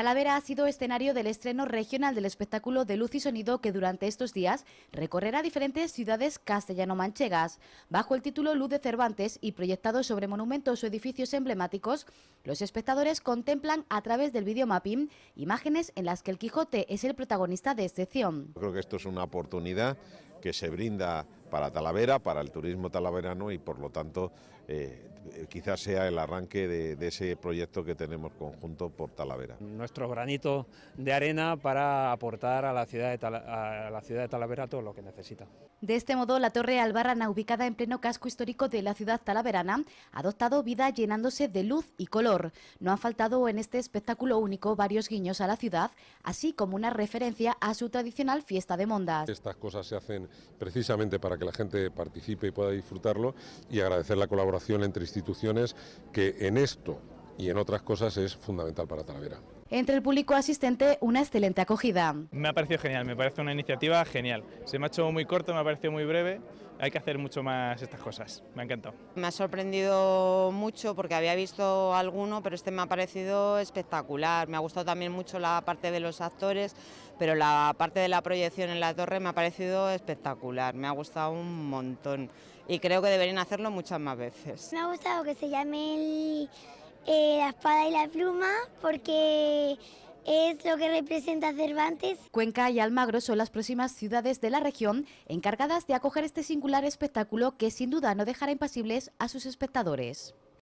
Talavera ha sido escenario del estreno regional del espectáculo de luz y sonido que durante estos días recorrerá diferentes ciudades castellano-manchegas. Bajo el título Luz de Cervantes y proyectado sobre monumentos o edificios emblemáticos, los espectadores contemplan a través del videomapping imágenes en las que el Quijote es el protagonista de excepción. Creo que esto es una oportunidad que se brinda para Talavera, para el turismo talaverano y por lo tanto eh, quizás sea el arranque de, ese proyecto que tenemos conjunto por Talavera. Nuestro granito de arena para aportar a la ciudad de, a la ciudad de Talavera todo lo que necesita. De este modo, la Torre Albarrana, ubicada en pleno casco histórico de la ciudad talaverana, ha adoptado vida llenándose de luz y color. No ha faltado en este espectáculo único varios guiños a la ciudad, así como una referencia a su tradicional fiesta de mondas. Estas cosas se hacen precisamente para que la gente participe y pueda disfrutarlo y agradecer la colaboración entre instituciones que en esto y en otras cosas es fundamental para Talavera entre el público asistente una excelente acogida. Me ha parecido genial, me parece una iniciativa genial. Se me ha hecho muy corto, me ha parecido muy breve. Hay que hacer mucho más estas cosas. Me ha encantado. Me ha sorprendido mucho porque había visto alguno, pero este me ha parecido espectacular. Me ha gustado también mucho la parte de los actores, pero la parte de la proyección en la torre me ha parecido espectacular. Me ha gustado un montón y creo que deberían hacerlo muchas más veces. Me ha gustado que se llame el eh, la espada y la pluma porque es lo que representa Cervantes. Cuenca y Almagro son las próximas ciudades de la región encargadas de acoger este singular espectáculo que sin duda no dejará impasibles a sus espectadores.